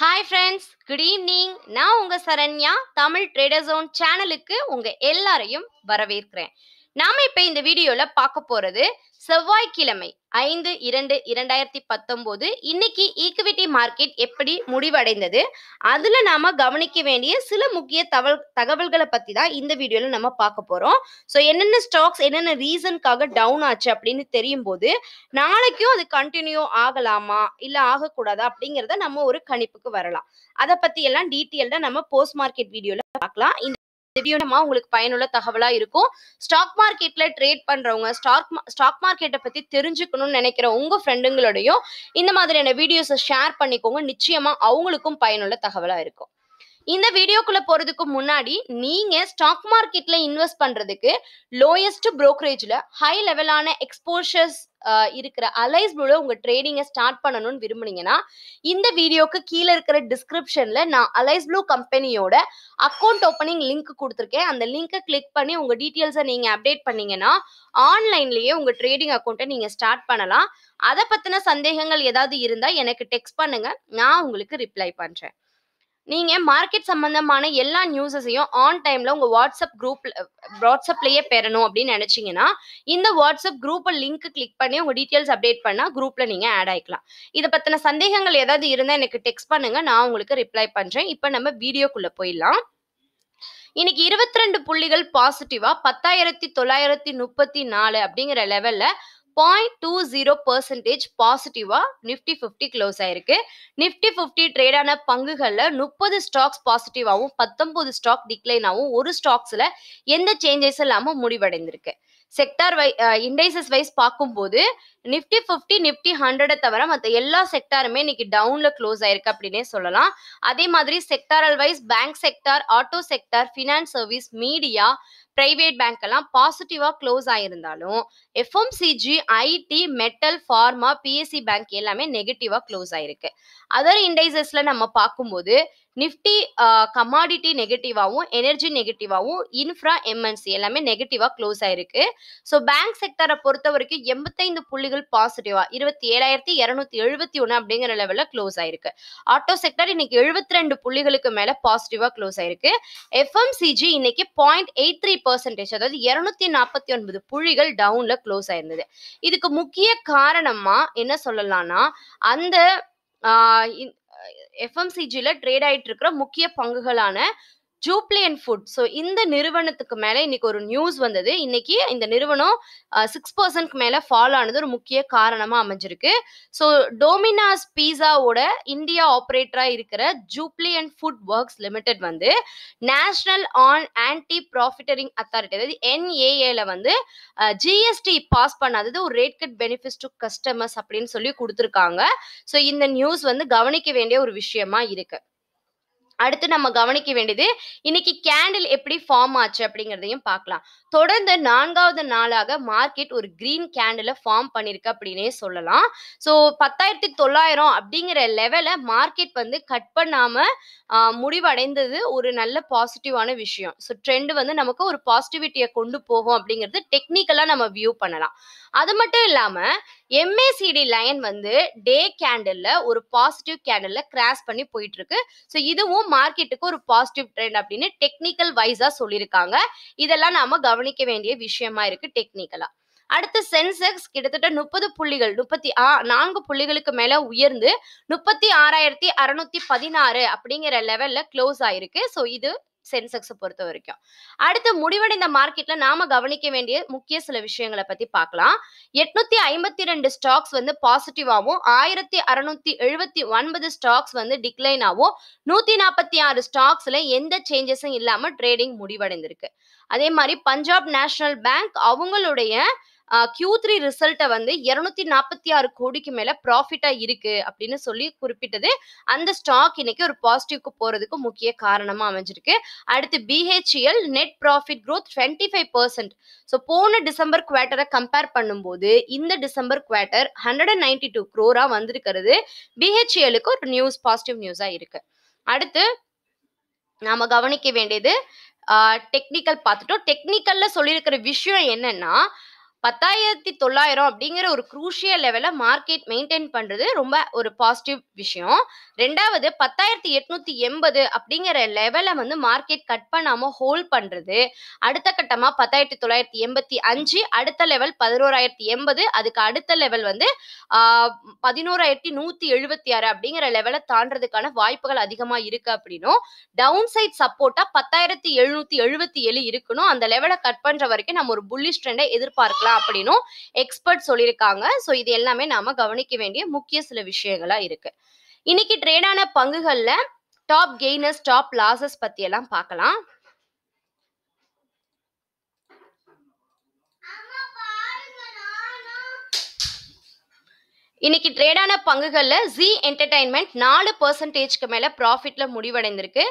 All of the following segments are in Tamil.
ஹாய் ஃப்ரெண்ட்ஸ் குட் ஈவினிங் நான் உங்கள் சரண்யா தமிழ் ட்ரேடர்ஸோன் சேனலுக்கு உங்கள் எல்லாரையும் வரவேற்கிறேன் நாம் இப்போ இந்த வீடியோவில் பார்க்க போகிறது செவ்வாய்க்கிழமை ஐந்து இரண்டு இரண்டாயிரத்தி பத்தொன்பது இன்னைக்கு ஈக்விட்டி மார்க்கெட் எப்படி முடிவடைந்தது அதுல நாம கவனிக்க வேண்டிய சில முக்கிய தகவல் தகவல்களை பத்தி தான் இந்த வீடியோல நம்ம பார்க்க போறோம் ஸோ என்னென்ன ஸ்டாக்ஸ் என்னென்ன ரீசனுக்காக டவுன் ஆச்சு அப்படின்னு தெரியும் போது நாளைக்கும் அது கண்டினியூ ஆகலாமா இல்ல ஆகக்கூடாதா அப்படிங்கிறத நம்ம ஒரு கணிப்புக்கு வரலாம் அதை பத்தி எல்லாம் டீட்டெயில்டா நம்ம போஸ்ட் மார்க்கெட் வீடியோல பார்க்கலாம் திடீர்னமா உங்களுக்கு பயனுள்ள தகவலா இருக்கும் ஸ்டாக் மார்க்கெட்ல ட்ரேட் பண்றவங்க ஸ்டாக் ஸ்டாக் மார்க்கெட்டை பத்தி தெரிஞ்சுக்கணும்னு நினைக்கிற உங்க ஃப்ரெண்டுங்களோடையும் இந்த மாதிரியான வீடியோஸை ஷேர் பண்ணிக்கோங்க நிச்சயமா அவங்களுக்கும் பயனுள்ள தகவலா இருக்கும் இந்த வீடியோக்குள்ள போறதுக்கு முன்னாடி நீங்க ஸ்டாக் மார்க்கெட்ல இன்வெஸ்ட் பண்றதுக்கு லோயஸ்ட் புரோக்கரேஜ்ல ஹை லெவலான எக்ஸ்போஷர்ஸ் இருக்கிற அலைஸ் ப்ளூல உங்க ட்ரேடிங்கை ஸ்டார்ட் பண்ணணும்னு விரும்புனீங்கன்னா இந்த வீடியோக்கு கீழே இருக்கிற டிஸ்கிரிப்ஷன்ல நான் அலைஸ் ப்ளூ கம்பெனியோட அக்கௌண்ட் ஓப்பனிங் லிங்க் கொடுத்துருக்கேன் அந்த லிங்கை கிளிக் பண்ணி உங்க டீட்டெயில்ஸை நீங்க அப்டேட் பண்ணீங்கன்னா ஆன்லைன்லயே உங்க ட்ரேடிங் அக்கௌண்ட்டை நீங்க ஸ்டார்ட் பண்ணலாம் அதை பத்தின சந்தேகங்கள் ஏதாவது இருந்தா எனக்கு டெக்ஸ்ட் பண்ணுங்க நான் உங்களுக்கு ரிப்ளை பண்றேன் நீங்கள் மார்க்கெட் சம்மந்தமான எல்லா நியூஸஸையும் ஆன் டைமில் உங்கள் வாட்ஸ்அப் குரூப் வாட்ஸ்அப்லேயே பெறணும் அப்படின்னு நினச்சிங்கன்னா இந்த வாட்ஸ்அப் குரூப்பை லிங்க் கிளிக் பண்ணி உங்கள் டீட்டெயில்ஸ் அப்டேட் பண்ணால் குரூப்பில் நீங்கள் ஆட் ஆகிக்கலாம் இதை பற்றின சந்தேகங்கள் ஏதாவது இருந்தால் எனக்கு டெக்ஸ்ட் பண்ணுங்கள் நான் உங்களுக்கு ரிப்ளை பண்ணுறேன் இப்போ நம்ம வீடியோக்குள்ளே போயிடலாம் இன்னைக்கு இருபத்தி ரெண்டு புள்ளிகள் பாசிட்டிவா பத்தாயிரத்தி தொள்ளாயிரத்தி முப்பத்தி நாலு அப்படிங்கிற லெவல்ல பாயிண்ட் டூ ஜீரோ பர்சன்டேஜ் பாசிட்டிவாக நிஃப்டி ஃபிஃப்டி க்ளோஸ் ஆயிருக்கு நிஃப்டி ஃபிஃப்டி ட்ரேடான பங்குகளில் முப்பது ஸ்டாக்ஸ் பாசிட்டிவாகவும் பத்தொன்பது ஸ்டாக் டிக்ளைனாகவும் ஒரு ஸ்டாக்ஸில் எந்த சேஞ்சஸ் இல்லாமல் முடிவடைந்திருக்கு செக்டார் வை இண்டைசஸ் வைஸ் பார்க்கும்போது நிஃப்டி ஃபிஃப்டி நிஃப்டி ஹண்ட்ரடை தவிர மற்ற எல்லா செக்டாருமே இன்னைக்கு டவுனில் க்ளோஸ் ஆயிருக்கு அப்படின்னே சொல்லலாம் அதே மாதிரி sectoral wise bank sector auto sector finance service media private bank எல்லாம் பாசிட்டிவா க்ளோஸ் ஆயிருந்தாலும் FMCG IT metal pharma PSC bank எல்லாமே நெகட்டிவா க்ளோஸ் ஆயிருக்கு அதர் இண்டைசஸ்ல நம்ம பார்க்கும்போது நிஃப்டி கமாடிட்டி நெகட்டிவாகவும் எனர்ஜி நெகட்டிவாகவும் இன்ஃப்ரா எம்என்சி எல்லாமே நெகட்டிவாக க்ளோஸ் ஆயிருக்கு ஸோ பேங்க் செக்டரை பொறுத்த வரைக்கும் எண்பத்தைந்து புள்ளிகள் பாசிட்டிவாக இருபத்தி ஏழாயிரத்தி இரநூத்தி எழுபத்தி ஒன்று அப்படிங்கிற லெவலில் க்ளோஸ் ஆயிருக்கு ஆட்டோ செக்டர் இன்னைக்கு எழுபத்தி ரெண்டு புள்ளிகளுக்கு மேலே பாசிட்டிவாக க்ளோஸ் ஆயிருக்கு எஃப்எம்சிஜி இன்னைக்கு பாயிண்ட் எயிட் த்ரீ பர்சன்டேஜ் அதாவது இரநூத்தி நாற்பத்தி ஒன்பது புள்ளிகள் டவுனில் க்ளோஸ் ஆயிருந்தது இதுக்கு முக்கிய காரணமாக என்ன சொல்லலாம்னா அந்த எஃப்எம்சிஜியில் ட்ரேட் ஆகிட்டு இருக்கிற முக்கிய பங்குகளான ஜூப்ளியன் ஃபுட் ஸோ இந்த நிறுவனத்துக்கு மேலே இன்னைக்கு ஒரு நியூஸ் வந்தது இன்னைக்கு இந்த நிறுவனம் சிக்ஸ் பர்சன்ட்க்கு மேலே ஃபாலோ ஆனது ஒரு முக்கிய காரணமாக அமைஞ்சிருக்கு ஸோ டோமினாஸ் பீஸாவோட இந்தியா ஆப்ரேட்டராக இருக்கிற ஜூப்ளியன் ஃபுட் ஒர்க்ஸ் லிமிடெட் வந்து National an anti profiteering authority அதாவது என்ஏஏல வந்து ஜிஎஸ்டி பாஸ் பண்ணாதது ஒரு rate cut benefits to customers அப்படின்னு சொல்லி கொடுத்துருக்காங்க ஸோ இந்த நியூஸ் வந்து கவனிக்க வேண்டிய ஒரு விஷயமா இருக்குது அடுத்து நம்ம கவனிக்க வேண்டியது இன்னைக்கு கேண்டில் எப்படி ஃபார்ம் ஆச்சு அப்படிங்கிறதையும் பார்க்கலாம் தொடர்ந்து நான்காவது நாளாக மார்க்கெட் ஒரு கிரீன் கேண்டில் ஃபார்ம் பண்ணியிருக்கு அப்படின்னே சொல்லலாம் ஸோ பத்தாயிரத்தி தொள்ளாயிரம் அப்படிங்கிற லெவலை மார்க்கெட் வந்து கட் பண்ணாம முடிவடைந்தது ஒரு நல்ல பாசிட்டிவான விஷயம் ஸோ ட்ரெண்ட் வந்து நமக்கு ஒரு பாசிட்டிவிட்டியை கொண்டு போகும் அப்படிங்கிறது டெக்னிக்கலா நம்ம வியூ பண்ணலாம் அது மட்டும் இல்லாம எம்ஏசிடி லைன் வந்து டே கேண்டில் ஒரு பாசிட்டிவ் கேண்டில் கிராஸ் பண்ணி போயிட்டு இருக்கு ஸோ இதுவும் மார்க்கெட்டுக்கு ஒரு பாசிட்டிவ் ட்ரெண்ட் அப்படின்னு டெக்னிக்கல் வைஸாக சொல்லியிருக்காங்க இதெல்லாம் நாம கவனிக்க வேண்டிய விஷயமா இருக்கு டெக்னிக்கலாக அடுத்து சென்செக்ஸ் கிட்டத்தட்ட முப்பது புள்ளிகள் முப்பத்தி ஆ நான்கு புள்ளிகளுக்கு மேலே உயர்ந்து முப்பத்தி ஆறாயிரத்தி அறுநூத்தி பதினாறு அப்படிங்கிற லெவல்ல க்ளோஸ் ஆயிருக்கு ஸோ இது சென்செக்ஸ் பொறுத்த வரைக்கும் அடுத்து முடிவடைந்த மார்க்கெட்ல நாம கவனிக்க வேண்டிய முக்கிய சில விஷயங்களை பத்தி பார்க்கலாம் எட்நூத்தி ஐம்பத்தி ரெண்டு ஸ்டாக்ஸ் வந்து பாசிட்டிவாகவும் ஆயிரத்தி அறுநூத்தி எழுபத்தி ஒன்பது ஸ்டாக்ஸ் வந்து டிக்ளைன் ஆகும் நூத்தி நாற்பத்தி ஆறு ஸ்டாக்ஸ்ல எந்த சேஞ்சஸும் இல்லாம ட்ரேடிங் முடிவடைந்திருக்கு அதே மாதிரி பஞ்சாப் நேஷனல் பேங்க் அவங்களுடைய கியூ த்ரீ ரிசல்ட்டை வந்து இருநூத்தி நாற்பத்தி ஆறு கோடிக்கு மேல ப்ராஃபிட்டா இருக்கு அப்படின்னு சொல்லி குறிப்பிட்டது அந்த ஸ்டாக் இன்னைக்கு ஒரு பாசிட்டிவ்க்கு போறதுக்கு முக்கிய காரணமா அமைஞ்சிருக்கு அடுத்து BHEL net profit growth twenty five percent so போன டிசம்பர் குவார்ட்டரை கம்பேர் பண்ணும்போது இந்த December quarter hundred and ninety two க்ரோரா வந்திருக்கிறது பிஹெச்எலுக்கு ஒரு நியூஸ் பாசிட்டிவ் நியூஸா இருக்கு அடுத்து நாம கவனிக்க வேண்டியது டெக்னிக்கல் பார்த்துட்டோம் டெக்னிக்கல்ல சொல்லியிருக்கிற விஷயம் என்னன்னா பத்தாயிரத்தி தொள்ளாயிரம் அப்படிங்கிற ஒரு குரூஷியல் லெவலில் மார்க்கெட் மெயின்டைன் பண்ணுறது ரொம்ப ஒரு பாசிட்டிவ் விஷயம் ரெண்டாவது பத்தாயிரத்தி எட்நூத்தி எண்பது அப்படிங்கிற லெவலை வந்து மார்க்கெட் கட் பண்ணாமல் ஹோல்ட் பண்ணுறது அடுத்த கட்டமாக பத்தாயிரத்தி தொள்ளாயிரத்தி எண்பத்தி அஞ்சு அடுத்த லெவல் பதினோராயிரத்தி எண்பது அதுக்கு அடுத்த லெவல் வந்து பதினோராயிரத்தி நூற்றி எழுபத்தி ஆறு அப்படிங்கிற லெவலை தாண்டதுக்கான வாய்ப்புகள் அதிகமாக இருக்குது அப்படின்னும் டவுன் சைட் சப்போர்ட்டாக பத்தாயிரத்தி எழுநூற்றி எழுபத்தி ஏழு இருக்கணும் அந்த லெவலை கட் பண்ணுற வரைக்கும் நம்ம ஒரு புல்லிஷ் ட்ரெண்டை எதிர்பார்க்கலாம் அப்படின்னு எக்ஸ்பர்ட் சொல்லியிருக்காங்க ஸோ இது எல்லாமே நாம கவனிக்க வேண்டிய முக்கிய சில விஷயங்களா இருக்கு இன்னைக்கு ட்ரேடான பங்குகள்ல டாப் கெய்னர்ஸ் டாப் லாசஸ் பத்தி எல்லாம் பார்க்கலாம் இன்னைக்கு ட்ரேடான பங்குகளில் ஜி என்டர்டைன்மெண்ட் நாலு பர்சன்டேஜ்க்கு மேலே ப்ராஃபிட்டில் முடிவடைந்திருக்கு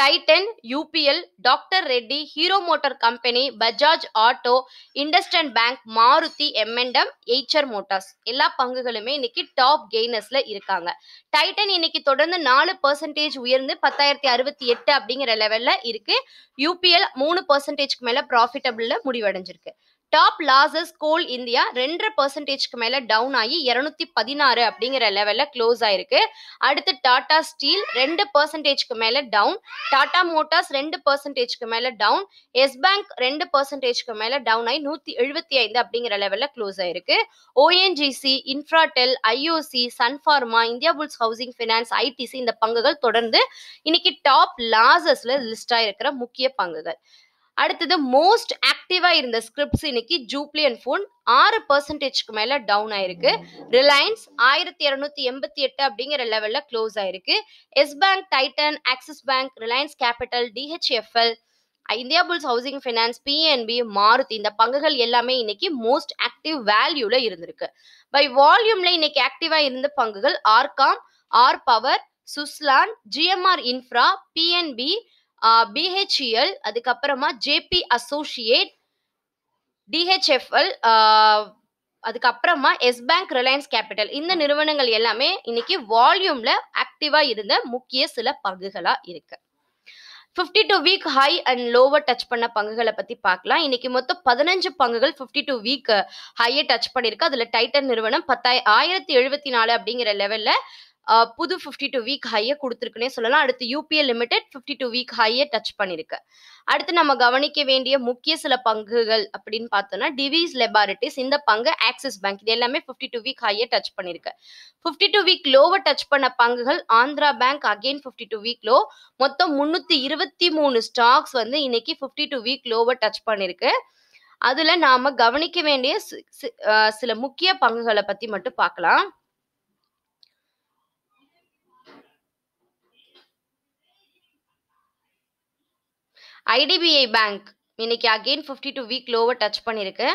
Titan UPL doctor Reddy Hero motor company Bajaj auto IndusInd bank Maruti M and M Eicher motors எல்லா பங்குகளுமே இன்னைக்கு டாப் கெய்னர்ஸ்ல இருக்காங்க டைட்டன் இன்னைக்கு தொடர்ந்து நாலு பர்சன்டேஜ் உயர்ந்து பத்தாயிரத்தி அறுபத்தி எட்டு அப்படிங்கிற லெவல்ல இருக்கு யூபிஎல் மூணு பர்சன்டேஜ்க்கு மேல ப்ராஃபிட்டபிள்ல முடிவடைஞ்சிருக்கு டாப் லாசஸ் கோல் இந்தியா ரெண்டரை பர்சன்டேஜ்க்கு மேலே டவுன் ஆகி இருநூத்தி பதினாறு அப்படிங்கிற லெவலில் க்ளோஸ் ஆயிருக்கு அடுத்து டாடா ஸ்டீல் ரெண்டு பர்சன்டேஜ்க்கு மேலே டவுன் டாடா மோட்டார்ஸ் ரெண்டு பர்சன்டேஜ்க்கு மேலே டவுன் எஸ் பேங்க் ரெண்டு பர்சன்டேஜ்க்கு மேலே டவுன் ஆகி நூற்றி எழுபத்தி ஐந்து அப்படிங்கிற லெவலில் க்ளோஸ் ஆயிருக்கு ONGC Infratel IOC Sun Pharma Indiabulls housing finance ITC இந்த பங்குகள் தொடர்ந்து இன்னைக்கு டாப் லாசஸ்ல லிஸ்ட் ஆயிருக்கிற முக்கிய பங்குகள் அடுத்தது மோஸ்ட் ஆக்டிவாக இருந்த ஸ்கிரிப்ட்ஸ் இன்னைக்கு ஜூப்ளியன் அண்ட் ஃபோன் ஆறு பர்சன்டேஜ்க்கு மேலே டவுன் ஆயிருக்கு ரிலையன்ஸ் ஆயிரத்தி இரநூத்தி எண்பத்தி எட்டு அப்படிங்கிற லெவலில் க்ளோஸ் ஆயிருக்கு Yes Bank Titan Axis Bank Reliance Capital DHFL Indiabulls housing finance PNB Maruti இந்த பங்குகள் எல்லாமே இன்னைக்கு மோஸ்ட் ஆக்டிவ் வேல்யூல இருந்திருக்கு பை வால்யூம்ல இன்னைக்கு ஆக்டிவா இருந்த பங்குகள் RCom R power Suzlon GMR infra PNB BHEL e அதுக்கப்புறமா ஜேபி அசோசியேட் டிஹெச்எஃப்எல் அதுக்கப்புறமா எஸ் பேங்க் ரிலையன்ஸ் கேபிட்டல் இந்த நிறுவனங்கள் எல்லாமே இன்னைக்கு வால்யூம்ல ஆக்டிவா இருந்த முக்கிய சில பங்குகளா இருக்கு fifty two week high and lower touch பண்ண பங்குகளை பற்றி பார்க்கலாம் இன்னைக்கு மொத்தம் பதினஞ்சு பங்குகள் ஃபிஃப்டி டூ வீக் ஹையை டச் பண்ணியிருக்கு அதில் டைட்டன் நிறுவனம் பத்தாய ஆயிரத்தி எழுபத்தி நாலு அப்படிங்கிற லெவலில் புது ஃபிஃப்டி டூ வீக் ஹையை கொடுத்துருக்குன்னே சொல்லலாம் அடுத்து UPL limited fifty two week ஹையை டச் பண்ணியிருக்கு அடுத்து நம்ம கவனிக்க வேண்டிய முக்கிய சில பங்குகள் அப்படின்னு பார்த்தோம்னா டிவிஸ் லெபாரிட்டிஸ் இந்த பங்கு ஆக்சிஸ் பேங்க் இது எல்லாமே ஃபிஃப்டி டூ வீக் ஹையை டச் பண்ணியிருக்கு ஃபிஃப்டி டூ வீக் லோவை டச் பண்ண பங்குகள் Andhra Bank again fifty two week low மொத்தம் முன்னூற்றி இருபத்தி மூணு ஸ்டாக்ஸ் வந்து இன்னைக்கு ஃபிஃப்டி டூ வீக் லோவை டச் பண்ணியிருக்கு அதில் நாம் கவனிக்க வேண்டிய சில முக்கிய பங்குகளை பற்றி மட்டும் பார்க்கலாம் ஐடிபிஐ பேங்க் இன்னைக்கு அகெயின் ஃபிஃப்டி டூ வீக் லோவை டச் பண்ணியிருக்கு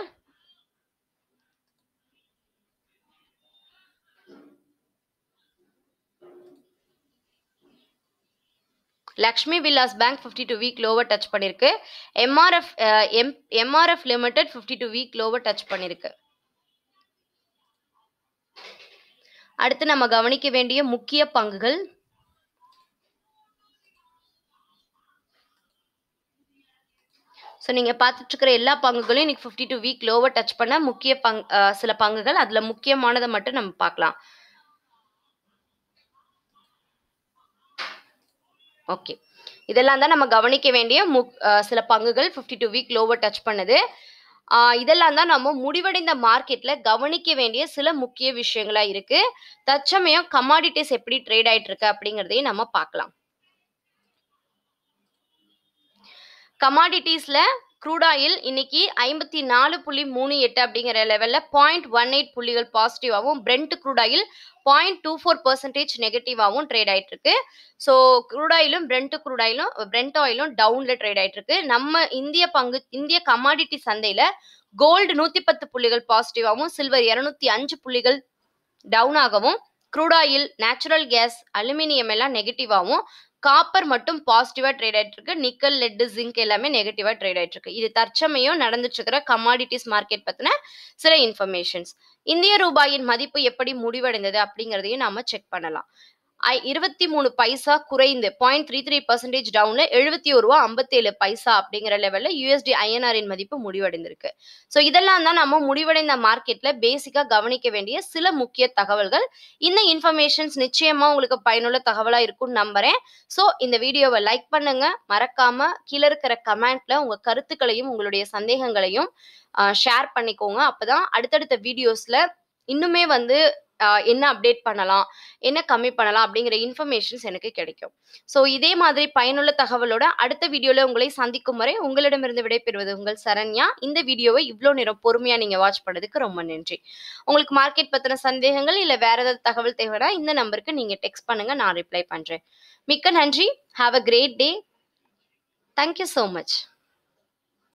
Lakshmi Vilas Bank fifty two week லோவை டச் பண்ணியிருக்கு MRF M MRF limited fifty two week லோவை டச் பண்ணியிருக்கு அடுத்து நம்ம கவனிக்க வேண்டிய முக்கிய பங்குகள் ஸோ நீங்கள் பார்த்துட்ருக்கிற எல்லா பங்குகளையும் இன்றைக்கி ஃபிஃப்டி டூ வீக் லோவை டச் பண்ண முக்கிய பங் சில பங்குகள் அதில் முக்கியமானதை மட்டும் நம்ம பார்க்கலாம் ஓகே இதெல்லாம் தான் நம்ம கவனிக்க வேண்டிய முக் சில பங்குகள் ஃபிஃப்டி டூ வீக் லோவை டச் பண்ணுது இதெல்லாம் தான் நம்ம முடிவடைந்த மார்க்கெட்டில் கவனிக்க வேண்டிய சில முக்கிய விஷயங்களாக இருக்குது தற்சமயம் கமாடிட்டிஸ் எப்படி ட்ரேட் ஆகிட்டுருக்கு இருக்கு அப்படிங்கிறதையும் நம்ம பார்க்கலாம் கமாடிட்டிஸில் க்ரூட் ஆயில் இன்னைக்கு ஐம்பத்தி நாலு புள்ளி மூணு எட்டு அப்படிங்கிற லெவலில் பாயிண்ட் ஒன் எயிட் புள்ளிகள் பாசிட்டிவாகவும் Brent crude oil point two four percentage நெகட்டிவாகவும் ட்ரேட் ஆயிட்டு இருக்கு ஸோ க்ரூட் ஆயிலும் பிரெண்ட் க்ரூட் ஆயிலும் பிரெண்ட் ஆயிலும் டவுன்ல ட்ரேட் ஆயிட்டு இருக்கு நம்ம இந்திய பங்கு இந்திய கமாடிட்டி சந்தையில கோல்டு நூத்தி பத்து புள்ளிகள் பாசிட்டிவாகவும் சில்வர் இருநூத்தி அஞ்சு புள்ளிகள் டவுன் ஆகவும் crude oil natural gas aluminium எல்லாம் நெகட்டிவாகவும் காப்பர் மட்டும் பாசிட்டிவா ட்ரேட் ஆயிட்டு இருக்கு நிக்கல் லெட் ஜிங்க் எல்லாமே நெகட்டிவா ட்ரேட் ஆயிட்டு இருக்கு இது தற்சமயம் நடந்துட்டு இருக்கிற கமாடிட்டிஸ் மார்க்கெட் பத்தின சில இன்ஃபர்மேஷன்ஸ் இந்திய ரூபாயின் மதிப்பு எப்படி முடிவடைந்தது அப்படிங்கறதையும் நாம செக் பண்ணலாம் இருபத்தி மூணு பைசா குறைந்து பாயிண்ட் த்ரீ த்ரீ பர்சன்டேஜ் டவுன்ல எழுபத்தி ஒரு ரூபா ஐம்பத்தேழு பைசா அப்படிங்கிற லெவல்ல யூஎஸ்டி ஐஎன்ஆரின் மதிப்பு முடிவடைந்திருக்கு ஸோ இதெல்லாம் தான் நம்ம முடிவடைந்த மார்க்கெட்ல பேசிக்கா கவனிக்க வேண்டிய சில முக்கிய தகவல்கள் இந்த இன்ஃபர்மேஷன்ஸ் நிச்சயமா உங்களுக்கு பயனுள்ள தகவலா இருக்கும்னு நம்புறேன் ஸோ இந்த வீடியோவை லைக் பண்ணுங்க மறக்காம கீழே இருக்கிற கமெண்ட்ல உங்க கருத்துக்களையும் உங்களுடைய சந்தேகங்களையும் ஷேர் பண்ணிக்கோங்க அப்பதான் அடுத்தடுத்த வீடியோஸ்ல இன்னுமே வந்து என்ன அப்டேட் பண்ணலாம் என்ன கம்மி பண்ணலாம் அப்படிங்கிற இன்ஃபர்மேஷன்ஸ் எனக்கு கிடைக்கும் ஸோ இதே மாதிரி பயனுள்ள தகவலோட அடுத்த வீடியோவில் உங்களை சந்திக்கும் வரை உங்களிடமிருந்து விடைபெறுவது உங்கள் சரண்யா இந்த வீடியோவை இவ்வளோ நேரம் பொறுமையாக நீங்கள் வாட்ச் பண்ணதுக்கு ரொம்ப நன்றி உங்களுக்கு மார்க்கெட் பற்றின சந்தேகங்கள் இல்லை வேற ஏதாவது தகவல் தேவைன்னா இந்த நம்பருக்கு நீங்கள் டெக்ஸ்ட் பண்ணுங்கள் நான் ரிப்ளை பண்ணுறேன் மிக்க நன்றி have a great day thank you so much